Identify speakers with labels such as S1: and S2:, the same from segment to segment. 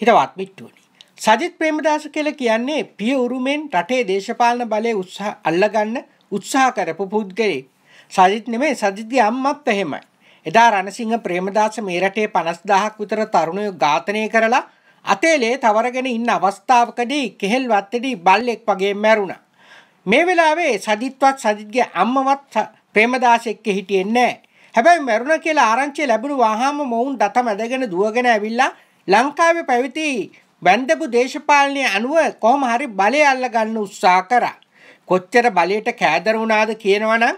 S1: හිතවත් මිට්ටුවනි. සජිත් ප්‍රේමදාස කියල කියන්නේ පිය උරුමෙන් රටේ දේශපාලන බලය උත්සා අල්ලගන්න උත්සාහ කරපු පුද්ගලේ. සජිත් නෙමේ සජිත්ගේ අම්මත් එහෙමයි. එදා රණසිංහ ප්‍රේමදාස මේ රටේ පනස්දාහක් විතර තරුණයෝ ඝාතනය කරලා අතේලේ තවරගෙන ඉන්න අවස්ථාවකදී කෙහෙල් වත්තෙඩි බල්ලෙක් වගේ මැරුණ. මේ වෙලාවේ සජිත්වත් සජිත්ගේ අම්මවත් ප්‍රේමදාස එක්ක හිටියෙන්නේ නැහැ. හැබැයි මැරුණ කියලා ආරංචිය ලැබුණු වහාම මොවුන් දත මැදගෙන දුවගෙන ඇවිල්ලා ලංකාවේ පැවිති වැන්දපු දේශපාලනය අනුව කොහොම හරි බලය අල්ලගන්න උත්සා කරා. කොච්චර බලයට කෑදර වුණාද කියනවනම්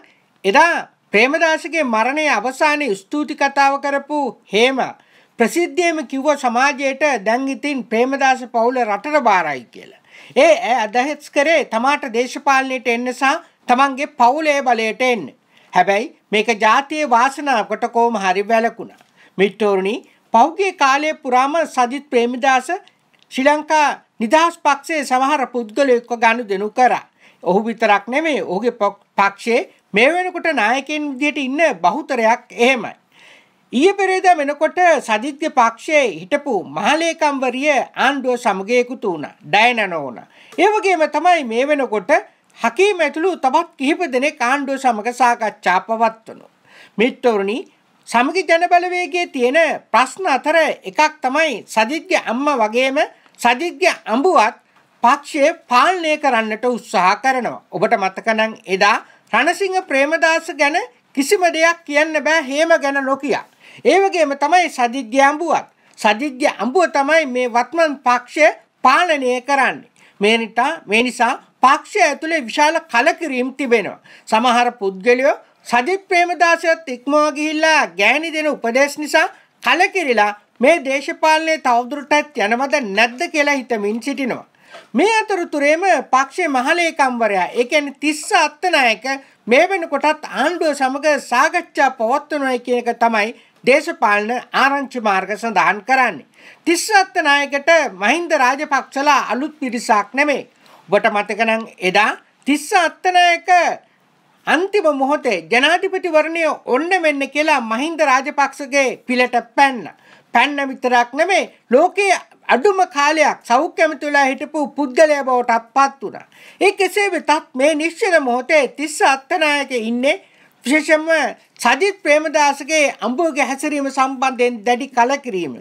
S1: එදා ප්‍රේමදාසගේ මරණය අවසානයේ ස්තුති කතාව කරපු හේම ප්‍රසිද්ධියම කිව්ව සමාජයට දැන් ඉතින් ප්‍රේමදාස පවුල රටට බාරයි කියලා. ඒ ඇය අදහස් කරේ තමාට දේශපාලනයට එන්න සහ තමන්ගේ පවුලේ බලයට එන්න. හැබැයි මේක ජාතියේ වාසනාවකට කොහොම හරි වැළකුණා. මිට්ටෝරුණි පෞගේ කාලය පුරාම සජිත් ප්‍රේමිදාස ශ්‍රී ලංකා නිදහස් පක්ෂයේ සමහර පුද්ගලයෙක්ව ගනු දෙනු කරා. ඔහු විතරක් නෙමේ ඔහුගේ පක්ෂයේ මේ වෙනකොට නායකයන් විදිහට ඉන්න බහුතරයක් එහෙමයි. ඊයේ පෙරේදා වෙනකොට සජිත්ගේ පක්ෂයේ හිටපු මහලේකම්වරිය ආණ්ඩුව සමග එකතු වුණා. ඩයනන වුණා. ඒ වගේම තමයි මේ වෙනකොට හකීම ඇතුළු තවත් කිහිප දෙනෙක් ආණ්ඩුව සමග සාකච්ඡා පවත්වනවා. මිත්‍රවරුනි සමගි ජනබලවේගේ තියෙන ප්‍රශ්න අතර එකක් තමයි සජිත්ගේ අම්මා වගේම සජිත්ගේ අඹුවත් පක්ෂය පාලනය කරන්නට උත්සාහ කරනවා. ඔබට මතකනම් එදා රණසිංහ ප්‍රේමදාස ගැන කිසිම දෙයක් කියන්න බෑ හේම ගැන නොකිය. ඒ වගේම තමයි සජිත්ගේ අඹුවත්. සජිත්ගේ අඹුව තමයි මේ වත්මන් පක්ෂය පාලනය කරන්නේ. මේ නිසා මේ නිසා පක්ෂය ඇතුලේ විශාල කලකිරීම් තිබෙනවා. සමහර පුද්ගලයෝ සජිත් ප්‍රේමදාසයත් ඉක්මවා ගිහිල්ලා ගෑණි දෙන උපදේශ නිසා කලකිරිලා මේ දේශපාලනය තවදුරටත් යනවද නැද්ද කියලා හිතමින් සිටිනවා. මේ අතරතුරේම පක්ෂේ මහලේකම්වරයා ඒ කියන්නේ තිස්ස අත්තනායක මේ වෙනකොටත් ආණ්ඩුව සමග සාකච්ඡා පවත්වනවා කියන එක තමයි දේශපාලන ආරංචි මාර්ග සඳහන් කරන්නේ. තිස්ස අත්තනායකට මහින්ද රාජපක්ෂලා අලුත් පිරිසක් නෙමෙයි. ඔබට මතක නම් එදා තිස්ස අත්තනායක අන්තිම මොහොතේ ජනාධිපතිවරණය ඔන්න මෙන්න කියලා මහින්ද රාජපක්ෂගේ පිලට පැන්න. පැන්න විතරක් නෙමේ ලෝකයේ අඩුම කාලයක් සෞඛ්‍යමතුලා හිටපු පුද්ගලයා බවට පත් වුණා. ඒ කෙසේ වෙතත් මේ නිශ්චල මොහොතේ තිස්ස අත්තනායක ඉන්නේ විශේෂම සජිත් ප්‍රේමදාසගේ අඹුවගේ හැසිරීම සම්බන්ධයෙන් දැඩි කලකිරීම.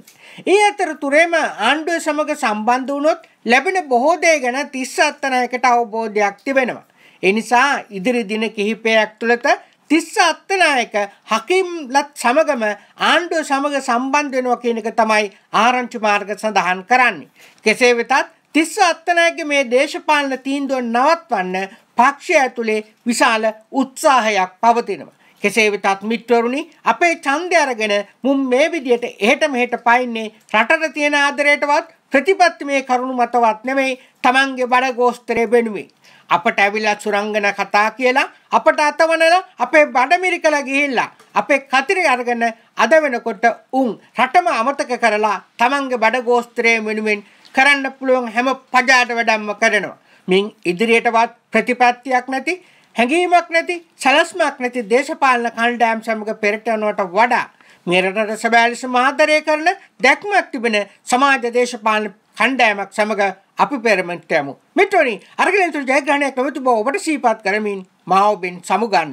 S1: ඒ අතරතුරේම ආණ්ඩුව සමග සම්බන්ධ වුණොත් ලැබෙන බොහෝ දේ ගැන තිස්ස අත්තනායකට අවබෝධයක් තිබෙනවා. එනිසා ඉදිරි දින කිහිපයක් තුළත තිස්ස අත්තනායක හකිම්ලත් සමගම ආණ්ඩුව සමග සම්බන්ධ වෙනවා කියන එක තමයි ආරංචි මාර්ග සඳහන් කරන්නේ. කෙසේ වෙතත් තිස්ස අත්තනායක මේ දේශපාලන තීන්දුව නවත්වන්න පක්ෂය ඇතුලේ විශාල උත්සාහයක් පවතිනවා. කෙසේ වෙතත් මිත්‍රවරුනි අපේ ඡන්දය අරගෙන මුම් මේ විදියට එහෙට මෙහෙට පයින්නේ රටට තියෙන ආදරයටවත් ප්‍රතිපත්තිමේ කරුණු මතවත් නෙමෙයි තමන්ගේ බඩ ගෝස්තරය වෙනුවෙන්. අපට ඇවිලා සුරංගන කතා කියලා අපට අතවනලා අපේ බඩමිරිකල ගිහිල්ලා අපේ කතිරේ අරගෙන අද වෙනකොට උන් රටම අමතක කරලා තමන්ගේ බඩ ගෝස්තරය වෙනුවෙන් කරන්න පුළුවන් හැම පජාට වැඩම්ම කරනවා. මින් ඉදිරියටවත් ප්‍රතිපත්තියක් නැති හැඟීමක් නැති සලස්මක් නැති දේශපාලන කණ්ඩායම් සමග පෙරටනවට වඩා නිරට සැබෑලිස මහදරය කරන දැක්මක් තිබෙන සමාජ දේශපාලන කණ්ඩෑමක් සමඟ අපි පෙරමට යමු. මෙටවනි අරගලතුර ජයග්‍රහණයක් නොවතු බව ඔබට සීපත් කරමින් මහෝබෙන් සමුගන්න.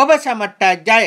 S1: ඔබ සමට්ටා ජය!